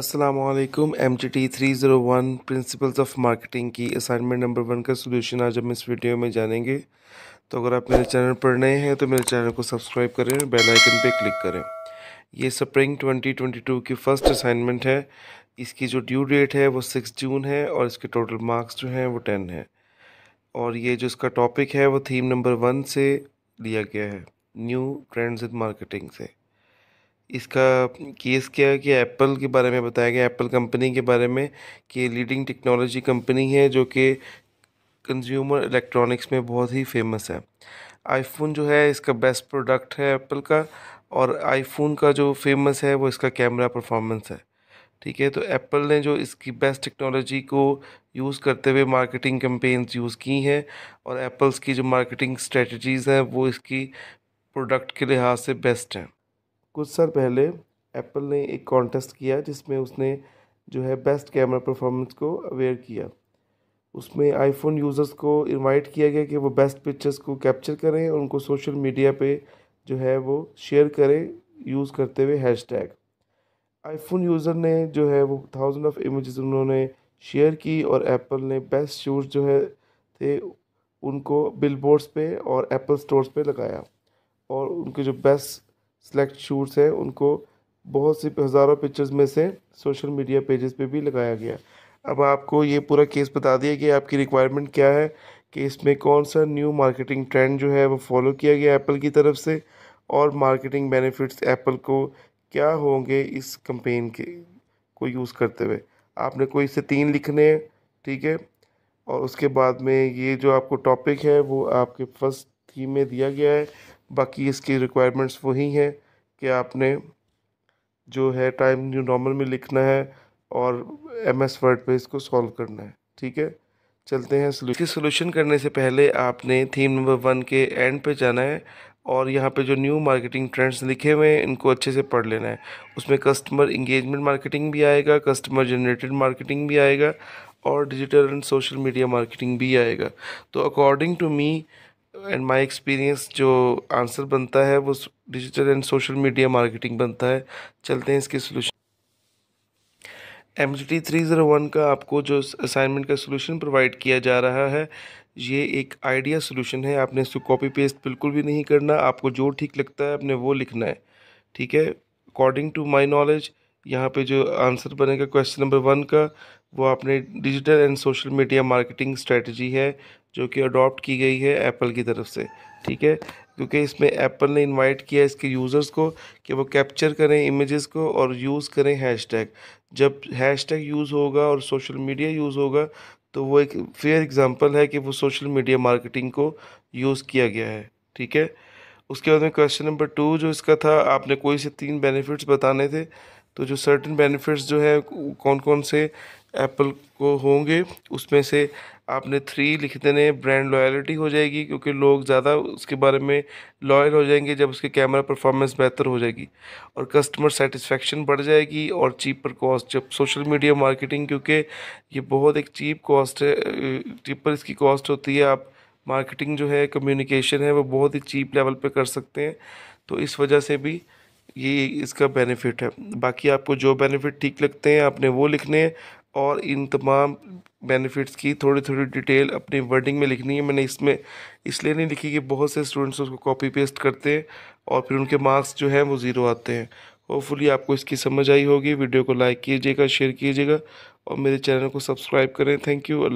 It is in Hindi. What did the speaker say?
Aslam M G T three zero one principles of marketing की असाइनमेंट नंबर वन का सोल्यूशन आज हम इस वीडियो में जानेंगे तो अगर आप मेरे चैनल पर नए हैं तो मेरे चैनल को सब्सक्राइब करें और बेल आइकन पे क्लिक करें ये स्प्रिंग 2022 की फ़र्स्ट असाइनमेंट है इसकी जो ड्यू डेट है वो सिक्स जून है और इसके टोटल मार्क्स जो हैं वो टेन है और ये जो इसका टॉपिक है वो थीम नंबर वन से लिया गया है न्यू ट्रेंड्स इन मार्केटिंग से इसका केस क्या है कि एप्पल के बारे में बताया गया एप्पल कंपनी के बारे में कि लीडिंग टेक्नोलॉजी कंपनी है जो कि कंज्यूमर इलेक्ट्रॉनिक्स में बहुत ही फेमस है आईफोन जो है इसका बेस्ट प्रोडक्ट है एप्पल का और आईफोन का जो फेमस है वो इसका कैमरा परफॉर्मेंस है ठीक है तो एप्पल ने जो इसकी बेस्ट टेक्नोलॉजी को यूज़ करते हुए मार्केटिंग कैंपेन्स यूज़ की हैं और एप्पल्स की जो मार्केटिंग स्ट्रेटजीज़ हैं वो इसकी प्रोडक्ट के लिहाज से बेस्ट हैं कुछ साल पहले एप्पल ने एक कॉन्टेस्ट किया जिसमें उसने जो है बेस्ट कैमरा परफॉर्मेंस को अवेयर किया उसमें आईफोन यूज़र्स को इनवाइट किया गया कि वो बेस्ट पिक्चर्स को कैप्चर करें और उनको सोशल मीडिया पे जो है वो शेयर करें यूज़ करते हुए हैशटैग आईफोन यूज़र ने जो है वो थाउजेंड ऑफ इमेजेस उन्होंने शेयर की और एप्पल ने बेस्ट शूज़ जो है थे उनको बिलबोर्ड्स पे और एप्पल स्टोर्स पे लगाया और उनके जो बेस्ट सेलेक्ट शूज़ हैं उनको बहुत सी हज़ारों पिक्चर्स में से सोशल मीडिया पेजेस पे भी लगाया गया अब आपको ये पूरा केस बता दिया कि आपकी रिक्वायरमेंट क्या है कि इसमें कौन सा न्यू मार्केटिंग ट्रेंड जो है वो फॉलो किया गया एप्पल की तरफ से और मार्केटिंग बेनिफिट्स एप्पल को क्या होंगे इस कंपेन के को यूज़ करते हुए आपने कोई से तीन लिखने हैं ठीक है और उसके बाद में ये जो आपको टॉपिक है वो आपके फर्स्ट थीम में दिया गया है बाकी इसकी रिक्वायरमेंट्स वही हैं कि आपने जो है टाइम न्यू नॉर्मल में लिखना है और एम एस वर्ड पर इसको सॉल्व करना है ठीक है चलते हैं सोल्यूशन करने से पहले आपने थीम नंबर वन के एंड पे जाना है और यहाँ पे जो न्यू मार्केटिंग ट्रेंड्स लिखे हुए हैं इनको अच्छे से पढ़ लेना है उसमें कस्टमर इंगेजमेंट मार्केटिंग भी आएगा कस्टमर जनरेटेड मार्केटिंग भी आएगा और digital and social media marketing भी आएगा तो according to me and my experience जो आंसर बनता है वो digital and social media marketing बनता है चलते हैं इसके solution M G T three zero one का आपको जो असाइनमेंट का सोल्यूशन प्रोवाइड किया जा रहा है ये एक आइडिया सोल्यूशन है आपने इसको कॉपी पेस्ट बिल्कुल भी नहीं करना आपको जो ठीक लगता है आपने वो लिखना है ठीक है अकॉर्डिंग टू माई नॉलेज यहाँ पे जो आंसर बनेगा क्वेश्चन नंबर वन का वो आपने digital and social media marketing strategy है जो कि अडॉप्ट की गई है एप्पल की तरफ से ठीक है क्योंकि इसमें एप्पल ने इनवाइट किया इसके यूज़र्स को कि वो कैप्चर करें इमेजेस को और यूज़ करें हैशटैग जब हैशटैग यूज़ होगा और सोशल मीडिया यूज़ होगा तो वो एक फेयर एग्जांपल है कि वो सोशल मीडिया मार्केटिंग को यूज़ किया गया है ठीक है उसके बाद में क्वेश्चन नंबर टू जो इसका था आपने कोई से तीन बेनिफिट्स बताने थे तो जो सर्टन बेनिफिट्स जो है कौन कौन से एप्पल को होंगे उसमें से आपने थ्री लिख देने ब्रांड लॉयलिटी हो जाएगी क्योंकि लोग ज़्यादा उसके बारे में लॉयल हो जाएंगे जब उसके कैमरा परफॉर्मेंस बेहतर हो जाएगी और कस्टमर सेटिस्फेक्शन बढ़ जाएगी और चीपर कॉस्ट जब सोशल मीडिया मार्केटिंग क्योंकि ये बहुत एक चीप कॉस्ट है चीपर इसकी कॉस्ट होती है आप मार्केटिंग जो है कम्युनिकेशन है वो बहुत ही चीप लेवल पर कर सकते हैं तो इस वजह से भी ये इसका बेनिफिट है बाकी आपको जो बेनिफिट ठीक लगते हैं आपने वो लिखने हैं और इन तमाम बेनिफिट्स की थोड़ी थोड़ी डिटेल अपनी वर्डिंग में लिखनी है मैंने इसमें इसलिए नहीं लिखी कि बहुत से स्टूडेंट्स उसको कॉपी पेस्ट करते हैं और फिर उनके मार्क्स जो हैं वो ज़ीरो आते हैं होपफुली आपको इसकी समझ आई होगी वीडियो को लाइक कीजिएगा शेयर कीजिएगा और मेरे चैनल को सब्सक्राइब करें थैंक यू